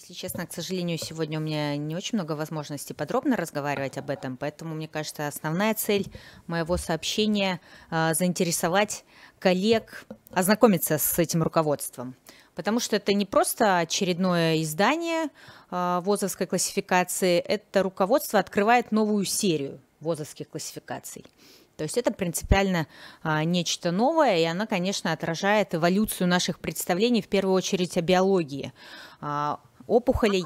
Если честно, к сожалению, сегодня у меня не очень много возможностей подробно разговаривать об этом, поэтому, мне кажется, основная цель моего сообщения а, заинтересовать коллег, ознакомиться с этим руководством. Потому что это не просто очередное издание э, а, ВОЗовской классификации, это руководство открывает новую серию ВОЗовских классификаций. То есть это принципиально а, нечто новое, и она, конечно, отражает эволюцию наших представлений, в первую очередь о биологии. А, опухолей.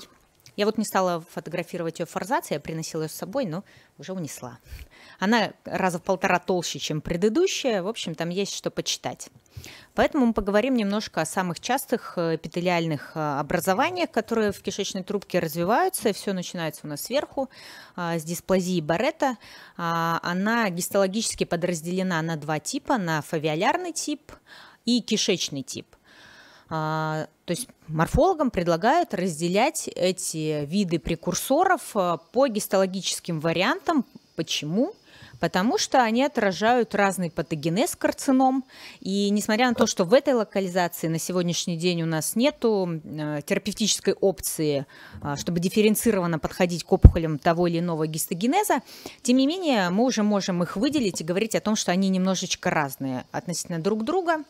Я вот не стала фотографировать ее форзации, я приносила ее с собой, но уже унесла. Она раза в полтора толще, чем предыдущая. В общем, там есть что почитать. Поэтому мы поговорим немножко о самых частых э, эпителиальных э, образованиях, которые в кишечной трубке развиваются. все начинается у нас сверху, а, с дисплазии Баретта. А, она гистологически подразделена на два типа, на фавиолярный тип и кишечный тип – а, то есть морфологам предлагают разделять эти виды прекурсоров э, по гистологическим вариантам. Почему? потому что они отражают разный патогенез карцином. И несмотря на то, что в этой локализации на сегодняшний день у нас нет э, терапевтической опции, а, чтобы дифференцированно подходить к опухолям того или иного гистогенеза, тем не менее мы уже можем их выделить и говорить о том, что они немножечко разные относительно друг друга.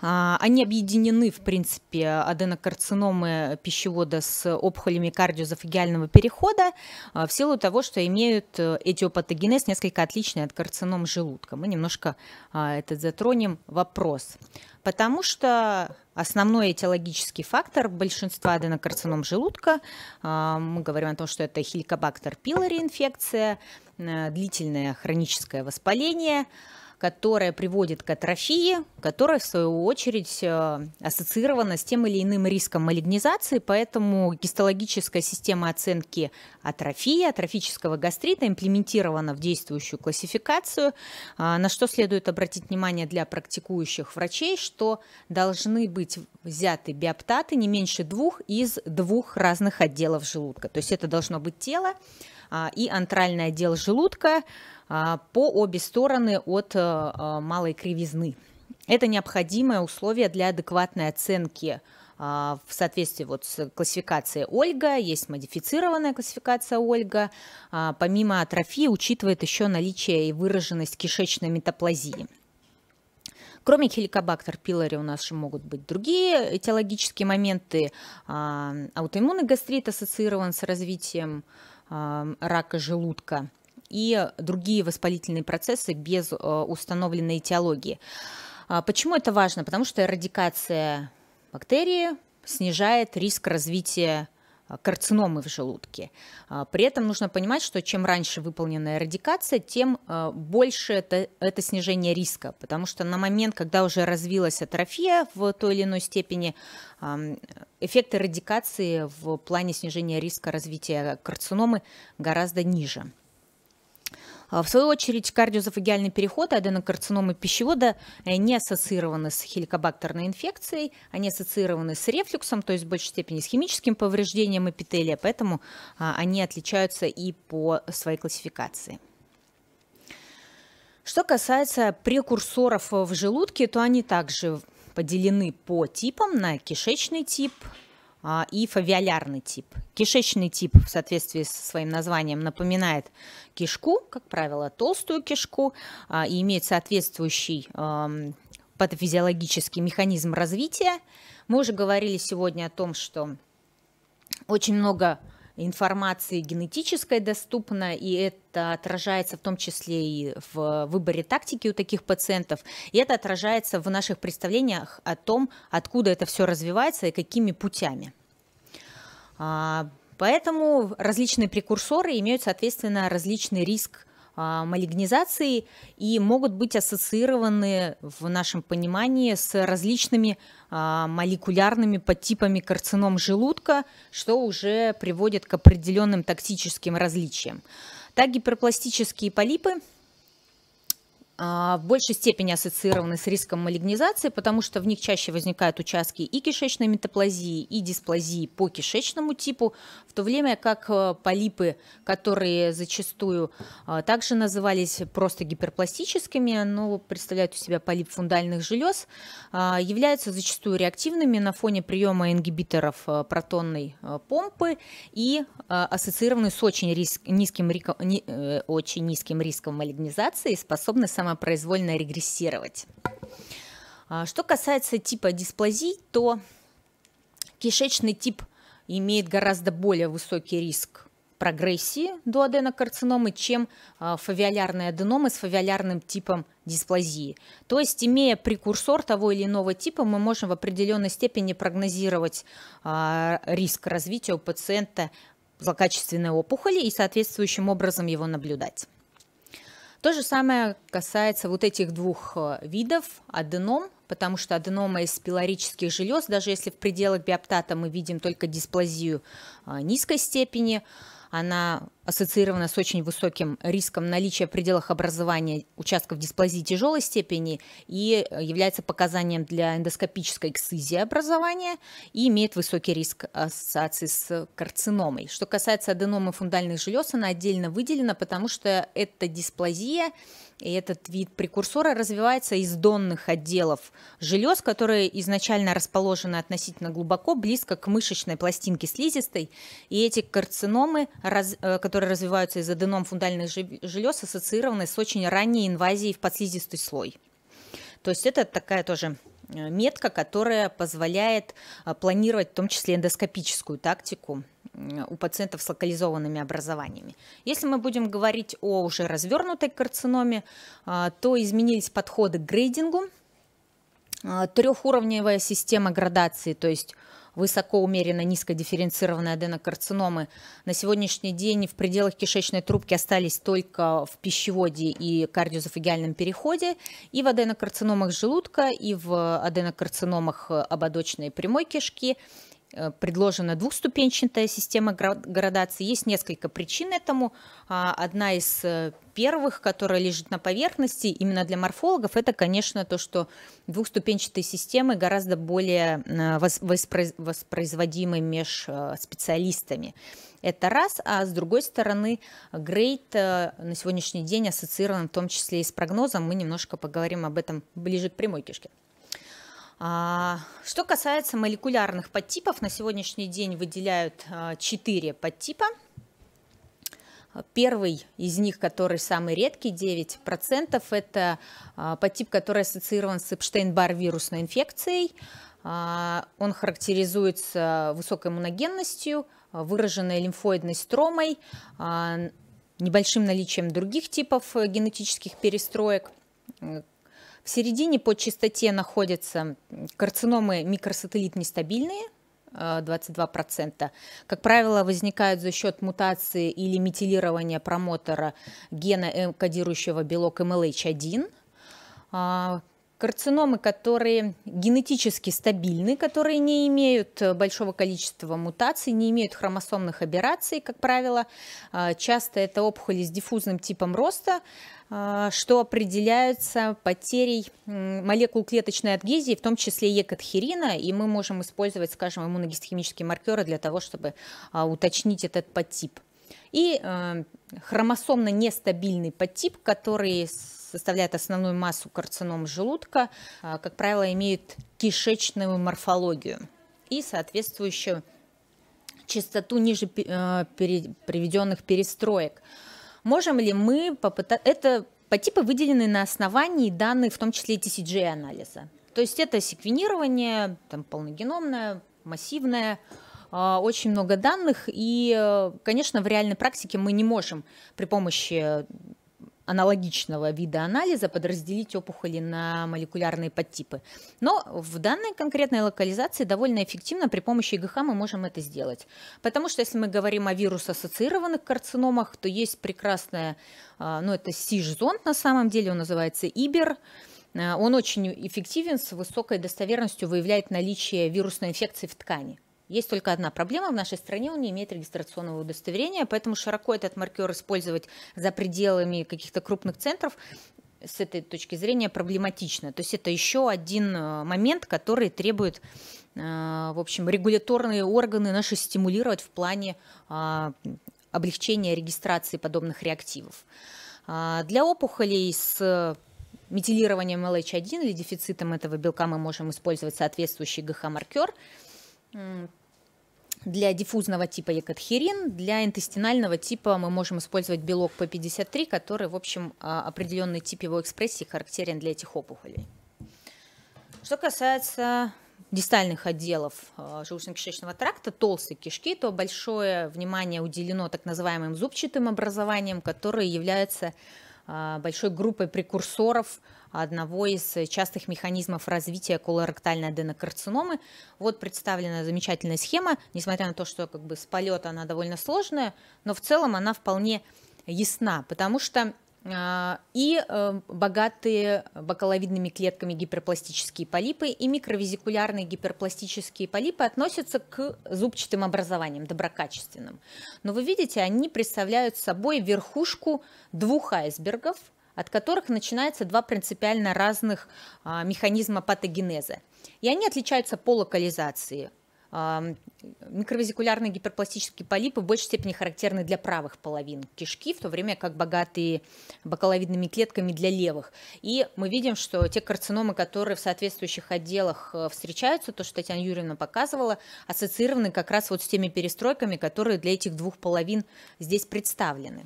А, они объединены, в принципе, аденокарциномы пищевода с опухолями кардиозофагиального перехода а, в силу того, что имеют э, этиопатогенез, несколько отличный от карцином желудка. Мы немножко а, этот затронем вопрос. Потому что основной этиологический фактор большинства аденокарцином желудка, мы говорим о том, что это хеликобактер пилори инфекция, э, длительное хроническое воспаление – которая приводит к атрофии, которая, в свою очередь, э, ассоциирована с тем или иным риском малигнизации, поэтому гистологическая система оценки атрофии, атрофического гастрита имплементирована в действующую классификацию, а, на что следует обратить внимание для практикующих врачей, что должны быть взяты биоптаты не меньше двух из двух разных отделов желудка. То есть это должно быть тело а, и антральный отдел желудка, а, по обе стороны от э, а, малой кривизны. Это необходимое условие для адекватной оценки а, в соответствии вот с классификацией Ольга, есть модифицированная классификация Ольга. Помимо атрофии учитывает еще наличие и выраженность кишечной метаплазии. Кроме хеликобактер пилори у нас же могут быть другие этиологические моменты. Аутоиммунный гастрит ассоциирован с развитием рака желудка и другие воспалительные процессы без э, установленной этиологии. А почему это важно? Потому что эрадикация бактерии снижает риск развития э, карциномы в желудке. А при этом нужно понимать, что чем раньше выполнена эрадикация, тем э, больше это, это снижение риска, потому что на момент, когда уже развилась атрофия в той или иной степени, эффект эрадикации в плане снижения риска развития карциномы гораздо ниже. А, в свою очередь, кардиозофагиальный переход и аденокарциномы пищевода э, не ассоциированы с хеликобактерной инфекцией, они ассоциированы с рефлюксом, то есть в большей степени с химическим повреждением эпителия, поэтому а, они отличаются и по своей классификации. Что касается прекурсоров в желудке, то они также поделены по типам на кишечный тип, а, и фавиолярный тип. Кишечный тип в соответствии со своим названием напоминает кишку, как правило, толстую кишку, а, и имеет соответствующий патофизиологический механизм развития. Мы уже говорили сегодня о том, что очень много информации генетической доступна, и это отражается в том числе и в выборе тактики у таких пациентов, и это отражается в наших представлениях о том, откуда это все развивается и какими путями. А, поэтому различные прекурсоры имеют, соответственно, различный риск а, малигнизации и могут быть ассоциированы в нашем понимании с различными а, молекулярными подтипами карцином желудка, что уже приводит к определенным токсическим различиям. Так гиперпластические полипы а, в большей степени ассоциированы с риском малигнизации, потому что в них чаще возникают участки и кишечной метаплазии, и дисплазии по кишечному типу, в то время как э, полипы, которые зачастую а, также назывались просто гиперпластическими, но представляют у себя полип фундальных желез, а, являются зачастую реактивными на фоне приема ингибиторов э, протонной э, помпы и ассоциированы с очень, риск, низким, очень низким риском малигнизации и способны самостоятельно прямо произвольно регрессировать. А, что касается типа дисплазий, то кишечный тип имеет гораздо более высокий риск прогрессии до аденокарциномы, чем а, фавиолярные аденомы с фавиолярным типом дисплазии. То есть, имея прекурсор того или иного типа, мы можем в определенной степени прогнозировать а, риск развития у пациента злокачественной опухоли и соответствующим образом его наблюдать. То же самое касается вот этих двух э, видов аденом, потому что аденома из пилорических желез, даже если в пределах биоптата мы видим только дисплазию э, низкой степени, она ассоциирована с очень высоким риском наличия в пределах образования участков дисплазии тяжелой степени и э, является показанием для эндоскопической эксцизии образования и имеет высокий риск ассоциации с карциномой. Что касается аденомы фундальных желез, она отдельно выделена, потому что эта дисплазия и этот вид прекурсора развивается из донных отделов желез, которые изначально расположены относительно глубоко, близко к мышечной пластинке слизистой. И эти карциномы раз, э, которые развиваются из аденом фундальных желез, ассоциированы с очень ранней инвазией в подслизистый слой. То есть это такая тоже э, метка, которая позволяет э, планировать в том числе эндоскопическую тактику у пациентов с локализованными образованиями. Если мы будем говорить о уже развернутой карциноме, то изменились подходы к грейдингу, трехуровневая система градации, то есть высокоумеренно умеренно низко дифференцированные аденокарциномы. На сегодняшний день в пределах кишечной трубки остались только в пищеводе и кардиозофагиальном переходе, и в аденокарциномах желудка, и в аденокарциномах ободочной прямой кишки – Э, предложена двухступенчатая система градации. Есть несколько причин этому. А, одна из э, первых, которая лежит на поверхности, именно для морфологов, это, конечно, то, что двухступенчатые системы гораздо более э, воспроизводимы меж специалистами. Это раз, а с другой стороны, грейд на сегодняшний день ассоциирован в том числе и с прогнозом. Мы немножко поговорим об этом ближе к прямой кишке. А, что касается молекулярных подтипов, на сегодняшний день выделяют 4 а, подтипа. Первый из них, который самый редкий, 9%, это а, подтип, который ассоциирован с Эпштейн-Бар вирусной инфекцией. Он характеризуется высокой иммуногенностью, выраженной лимфоидной стромой, небольшим наличием других типов э, генетических перестроек, в середине по частоте находятся карциномы микросателлит нестабильные, 22%. Э, как правило, возникают за счет мутации или метилирования промотора гена, э, кодирующего белок MLH1. Карциномы, которые генетически стабильны, которые не имеют э, большого количества мутаций, не имеют хромосомных аберраций, как правило, а, часто это опухоли с диффузным типом роста, а, что определяется потерей молекул клеточной адгезии, в том числе екатхерина, и мы можем использовать, скажем, иммуногистохимические маркеры для того, чтобы а, уточнить этот подтип. И э, хромосомно нестабильный подтип, который составляет основную массу карцином желудка, а, как правило, имеют кишечную морфологию и соответствующую частоту ниже а, приведенных перестроек. Можем ли мы попытаться... Это по типу выделены на основании данных, в том числе и TCG-анализа. То есть это секвенирование, там, полногеномное, массивное, а, очень много данных, и, э, конечно, в реальной практике мы не можем при помощи аналогичного вида анализа подразделить опухоли на молекулярные подтипы. Но в данной конкретной локализации довольно эффективно при помощи ИГХ мы можем это сделать. Потому что если мы говорим о вирус-ассоциированных карциномах, то есть прекрасная, а, ну это СИЖ-зонд на самом деле, он называется ИБЕР, а, он очень эффективен, с высокой достоверностью выявляет наличие вирусной инфекции в ткани. Есть только одна проблема, в нашей стране он не имеет регистрационного удостоверения, поэтому широко этот маркер использовать за пределами каких-то крупных центров с этой точки зрения проблематично. То есть это еще один э, момент, который требует, э, в общем, регуляторные органы наши стимулировать в плане а, облегчения регистрации подобных реактивов. А, для опухолей с метилированием LH1 или дефицитом этого белка мы можем использовать соответствующий ГХ-маркер – для диффузного типа екатхерин, для интестинального типа мы можем использовать белок P53, который, в общем, а, определенный тип его экспрессии характерен для этих опухолей. Что касается дистальных отделов а, желудочно-кишечного тракта, толстой кишки, то большое внимание уделено так называемым зубчатым образованиям, которые являются а, большой группой прекурсоров одного из частых механизмов развития колоректальной аденокарциномы. Вот представлена замечательная схема, несмотря на то, что как бы с полета она довольно сложная, но в целом она вполне ясна, потому что а, и э, богатые бакаловидными клетками гиперпластические полипы и микровизикулярные гиперпластические полипы относятся к зубчатым образованиям, доброкачественным. Но вы видите, они представляют собой верхушку двух айсбергов, от которых начинаются два принципиально разных а, механизма патогенеза. И они отличаются по локализации. Микровазикулярные гиперпластические полипы в большей степени характерны для правых половин кишки, в то время как богатые бакаловидными клетками для левых. И мы видим, что те карциномы, которые в соответствующих отделах э, встречаются, то, что Татьяна Юрьевна показывала, ассоциированы как раз вот с теми перестройками, которые для этих двух половин здесь представлены.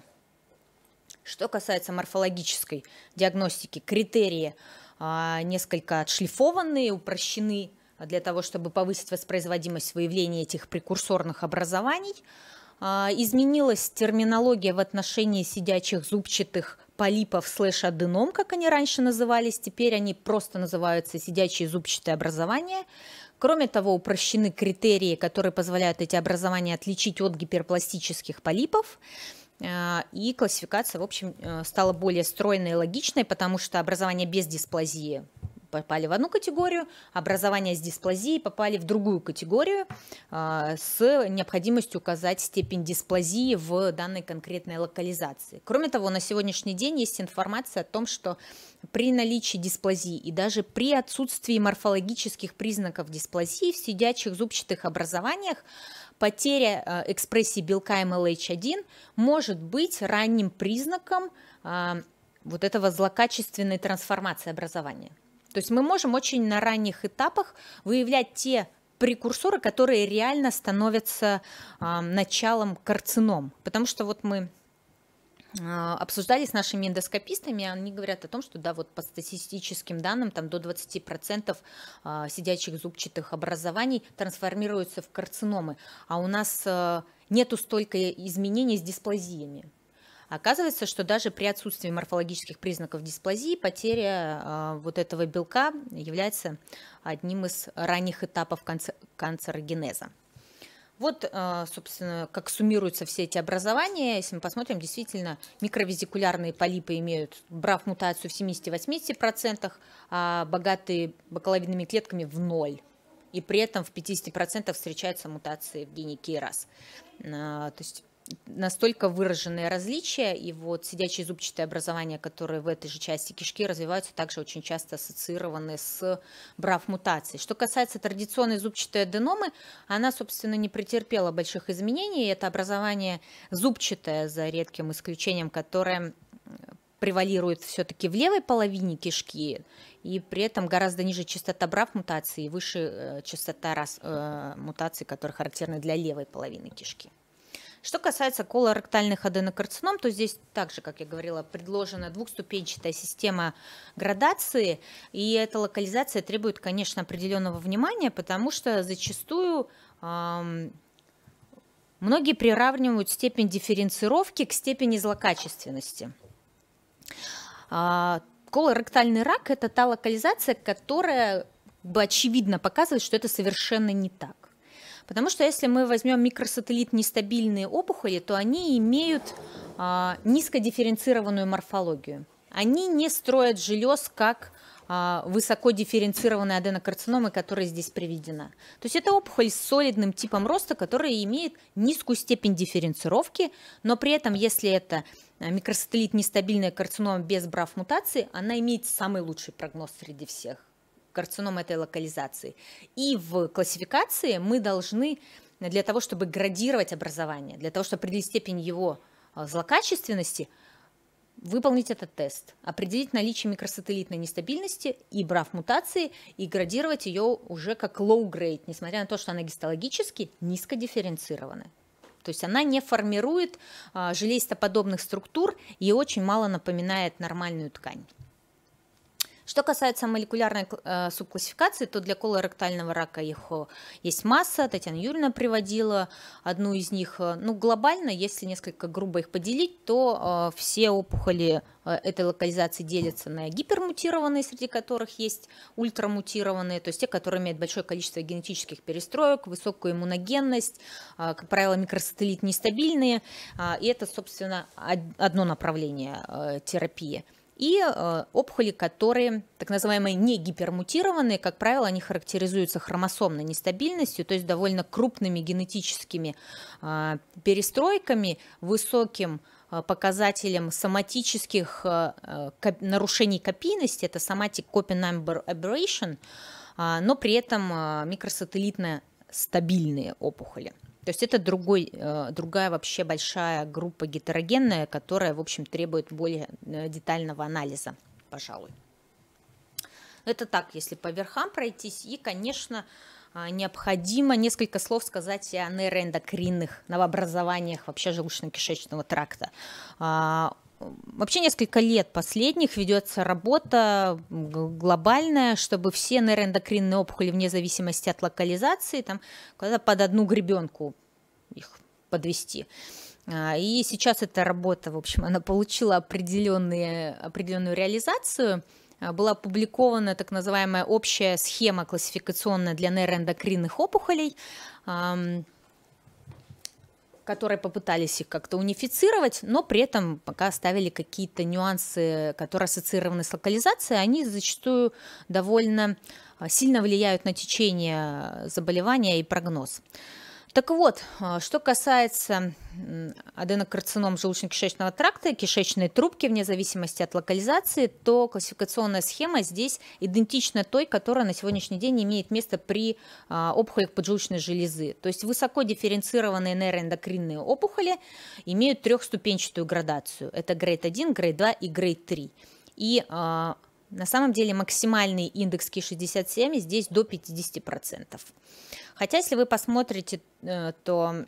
Что касается морфологической диагностики, критерии а, несколько отшлифованы, упрощены – а, для того, чтобы повысить воспроизводимость выявления этих прекурсорных образований. А, изменилась терминология в отношении сидячих зубчатых полипов слэш-аденом, как они раньше назывались, теперь они просто называются сидячие зубчатые образования. Кроме того, упрощены критерии, которые позволяют эти образования отличить от гиперпластических полипов. А, и классификация, в общем, э, стала более стройной и логичной, потому что образование без дисплазии попали в одну категорию, образование с дисплазией попали в другую категорию а, с необходимостью указать степень дисплазии в данной конкретной локализации. Кроме того, на сегодняшний день есть информация о том, что при наличии дисплазии и даже при отсутствии морфологических признаков дисплазии в сидячих зубчатых образованиях потеря а, экспрессии белка MLH1 может быть ранним признаком а, вот этого злокачественной трансформации образования. То есть мы можем очень на ранних этапах выявлять те прекурсоры, которые реально становятся э, началом карцином. Потому что вот мы а, обсуждали с нашими эндоскопистами, они говорят о том, что да, вот по статистическим данным там до 20% а, сидячих зубчатых образований трансформируются в карциномы, а у нас нету столько изменений с дисплазиями. Оказывается, что даже при отсутствии морфологических признаков дисплазии потеря а, вот этого белка является одним из ранних этапов канцерогенеза. Вот, а, собственно, как суммируются все эти образования. Если мы посмотрим, действительно, микровизикулярные полипы имеют брав мутацию в 70-80%, а богатые бакаловидными клетками в ноль. И при этом в 50% встречаются мутации в гене КИРАС. А, то есть настолько выраженные различия, и вот сидячие зубчатые образования, которые в этой же части кишки развиваются, также очень часто ассоциированы с брав-мутацией. Что касается традиционной зубчатой аденомы, она, собственно, не претерпела больших изменений, это образование зубчатое, за редким исключением, которое превалирует все-таки в левой половине кишки, и при этом гораздо ниже частота брав мутаций и выше э, частота раз, э, мутаций, которые характерны для левой половины кишки. Что касается колоректальных аденокарцином, то здесь также, как я говорила, предложена двухступенчатая система градации, и эта локализация требует, конечно, определенного внимания, потому что зачастую эм, многие приравнивают степень дифференцировки к степени злокачественности. А, колоректальный рак – это та локализация, которая бы очевидно показывает, что это совершенно не так. Потому что если мы возьмем микросателлит нестабильные опухоли, то они имеют а, низкодифференцированную морфологию. Они не строят желез как а, высоко дифференцированные аденокарциномы, которая здесь приведена. То есть это опухоль с солидным типом роста, которая имеет низкую степень дифференцировки, но при этом, если это а, микросателлит нестабильная карцинома без брав мутации, она имеет самый лучший прогноз среди всех. Карцином этой локализации. И в классификации мы должны для того, чтобы градировать образование, для того, чтобы определить степень его а, злокачественности, выполнить этот тест, определить наличие микросателлитной нестабильности и брав мутации, и градировать ее уже как low-grade, несмотря на то, что она гистологически низко низкодифференцирована. То есть она не формирует а, желеистоподобных структур и очень мало напоминает нормальную ткань. Что касается молекулярной э, субклассификации, то для колоректального рака их э, есть масса. Татьяна Юрьевна приводила одну из них. Ну, глобально, если несколько грубо их поделить, то э, все опухоли э, этой локализации делятся на гипермутированные, среди которых есть ультрамутированные, то есть те, которые имеют большое количество генетических перестроек, высокую иммуногенность, э, как правило, микросателлит нестабильные, и это, собственно, одно направление терапии и э, опухоли, которые так называемые не гипермутированные, как правило, они характеризуются хромосомной нестабильностью, то есть довольно крупными генетическими а, перестройками, высоким э, показателем соматических э, нарушений копийности, это somatic copy number aberration, а, но при этом микросателлитно стабильные опухоли. То есть это другой, э, другая вообще большая группа гетерогенная, которая, в общем, требует более э, детального анализа, пожалуй. Это так, если по верхам пройтись. И, конечно, а, необходимо несколько слов сказать о нейроэндокринных новообразованиях вообще желудочно-кишечного тракта. А, вообще несколько лет последних ведется работа глобальная, чтобы все нейроэндокринные опухоли, вне зависимости от локализации, там куда-то под одну гребенку их подвести. А, и сейчас эта работа, в общем, она получила определенные, определенную реализацию. А, была опубликована так называемая общая схема классификационная для нейроэндокринных опухолей которые попытались их как-то унифицировать, но при этом пока оставили какие-то нюансы, которые ассоциированы с локализацией, они зачастую довольно а, сильно влияют на течение заболевания и прогноз. Так вот, э, что касается аденокарцином желудочно-кишечного тракта кишечной трубки, вне зависимости от локализации, то классификационная схема здесь идентична той, которая на сегодняшний день имеет место при а, опухолях поджелудочной железы. То есть высоко дифференцированные нейроэндокринные опухоли имеют трехступенчатую градацию. Это грейд 1, грейд 2 и грейд 3. И а, на самом деле максимальный индекс Ки-67 здесь до 50%. Хотя если вы посмотрите, э, то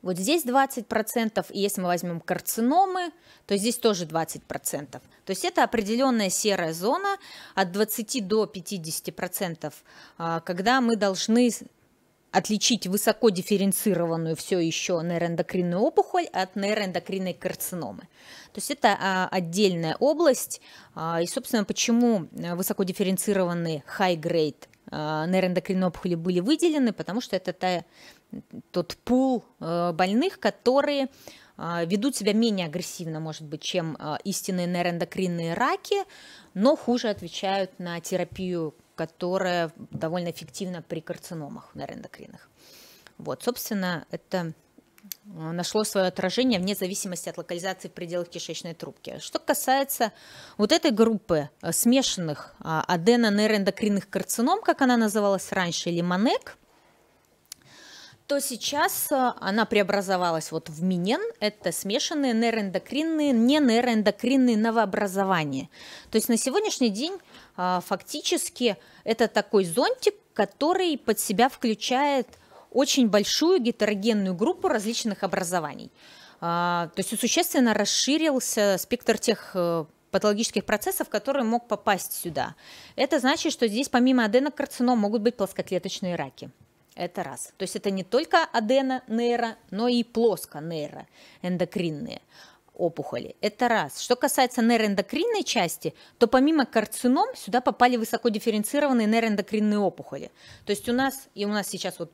вот здесь 20%, и если мы возьмем карциномы, то здесь тоже 20%. То есть это определенная серая зона от 20 до 50%, а, когда мы должны отличить высоко дифференцированную все еще нейроэндокринную опухоль от нейроэндокринной карциномы. То есть это а, отдельная область, а, и, собственно, почему э, высоко дифференцированные high-grade а, нейроэндокринные опухоли были выделены, потому что это та, тот пул э, больных, которые ведут себя менее агрессивно, может быть, чем истинные нейроэндокринные раки, но хуже отвечают на терапию которая довольно эффективна при карциномах нейроэндокринных. Вот, собственно, это э, нашло свое отражение вне зависимости от локализации в пределах кишечной трубки. Что касается вот этой группы э, смешанных а, аденонейроэндокринных карцином, как она называлась раньше, или МАНЕК, то сейчас э, она преобразовалась вот в минен, это смешанные нейроэндокринные, не нейроэндокринные новообразования. То есть на сегодняшний день а, фактически это такой зонтик, который под себя включает очень большую гетерогенную группу различных образований. А, то есть существенно расширился спектр тех э, патологических процессов, которые мог попасть сюда. Это значит, что здесь помимо аденокарцином могут быть плоскоклеточные раки. Это раз. То есть это не только адена, нейро, но и плоско нейро, эндокринные опухоли. Это раз. Что касается нейроэндокринной части, то помимо карцином сюда попали высокодифференцированные дифференцированные нейроэндокринные опухоли. То есть у нас, и у нас сейчас вот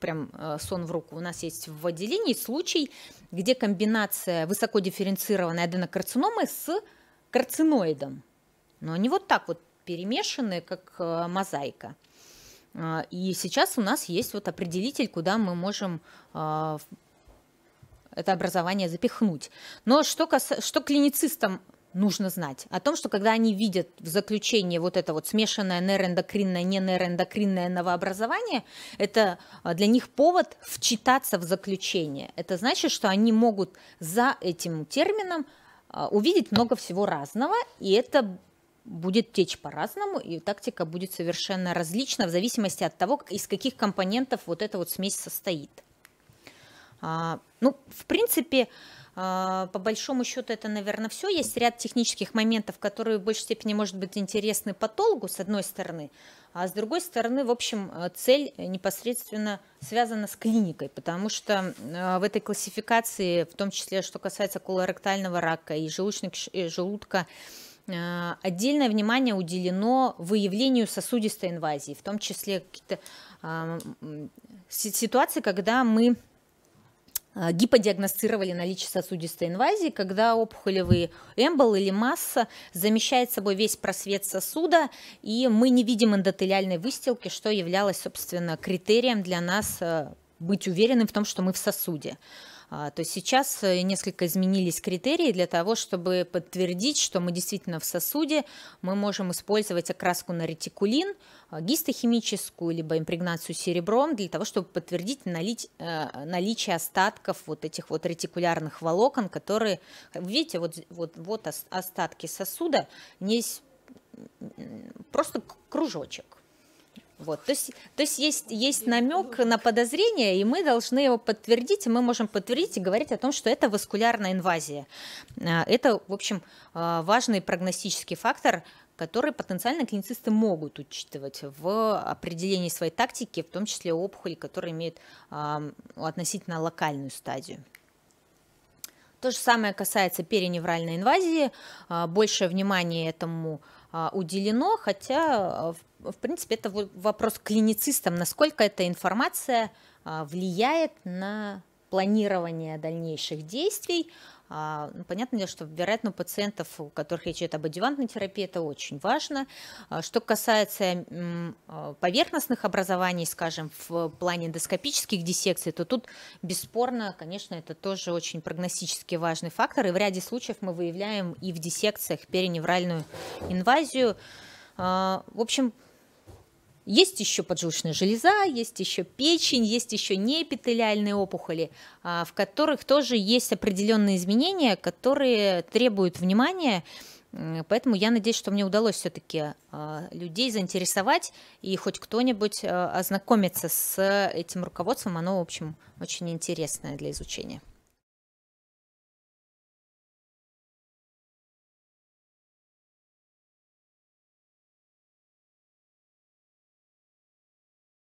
прям э, сон в руку, у нас есть в отделении случай, где комбинация высокодифференцированной дифференцированной аденокарциномы с карциноидом. Но они вот так вот перемешаны, как э, мозаика. Э, и сейчас у нас есть вот определитель, куда мы можем это образование запихнуть. Но что, кас... что клиницистам нужно знать? О том, что когда они видят в заключении вот это вот смешанное нейроэндокринное, не нейроэндокринное новообразование, это а, для них повод вчитаться в заключение. Это значит, что они могут за этим термином а, увидеть много всего разного, и это будет течь по-разному, и тактика будет совершенно различна в зависимости от того, из каких компонентов вот эта вот смесь состоит. А, ну, в принципе, а, по большому счету это, наверное, все. Есть ряд технических моментов, которые в большей степени, может быть, интересны патологу, с одной стороны, а с другой стороны, в общем, э, цель непосредственно связана с клиникой, потому что э, в этой классификации, в том числе, что касается колоректального рака и, желудочных, и желудка, э, отдельное внимание уделено выявлению сосудистой инвазии, в том числе какие-то а, ситуации, когда мы а, гиподиагностировали наличие сосудистой инвазии, когда опухолевый эмбол или масса замещает собой весь просвет сосуда, и мы не видим эндотелиальной выстилки, что являлось, собственно, критерием для нас а, быть уверенным в том, что мы в сосуде. А, то есть сейчас э, несколько изменились критерии для того, чтобы подтвердить, что мы действительно в сосуде, мы можем использовать окраску на ретикулин, а, гистохимическую, либо импрегнацию серебром, для того, чтобы подтвердить налить, э, наличие остатков вот этих вот ретикулярных волокон, которые, видите, вот, вот, вот остатки сосуда, не просто кружочек, вот, то есть, то есть есть, есть намек на подозрение, и мы должны его подтвердить, и мы можем подтвердить и говорить о том, что это васкулярная инвазия. Э, это, в общем, э, важный прогностический фактор, который потенциально клиницисты могут учитывать в определении своей тактики, в том числе опухоли, которые имеют относительно локальную стадию. То же самое касается периневральной инвазии. Э, Большее внимание этому уделено, хотя в в принципе, это вопрос к клиницистам, насколько эта информация а, влияет на планирование дальнейших действий. Понятно а, ну, понятное что, вероятно, у пациентов, у которых речь идет об адювантной терапии, это очень важно. А, что касается поверхностных образований, скажем, в плане эндоскопических диссекций, то тут бесспорно, конечно, это тоже очень прогностически важный фактор. И в ряде случаев мы выявляем и в диссекциях периневральную инвазию. В общем, есть еще поджелудочная железа, есть еще печень, есть еще неэпителиальные опухоли, а, в которых тоже есть определенные изменения, которые требуют внимания. Поэтому я надеюсь, что мне удалось все-таки а, людей заинтересовать, и хоть кто-нибудь а, ознакомиться с этим руководством. Оно, в общем, очень интересное для изучения.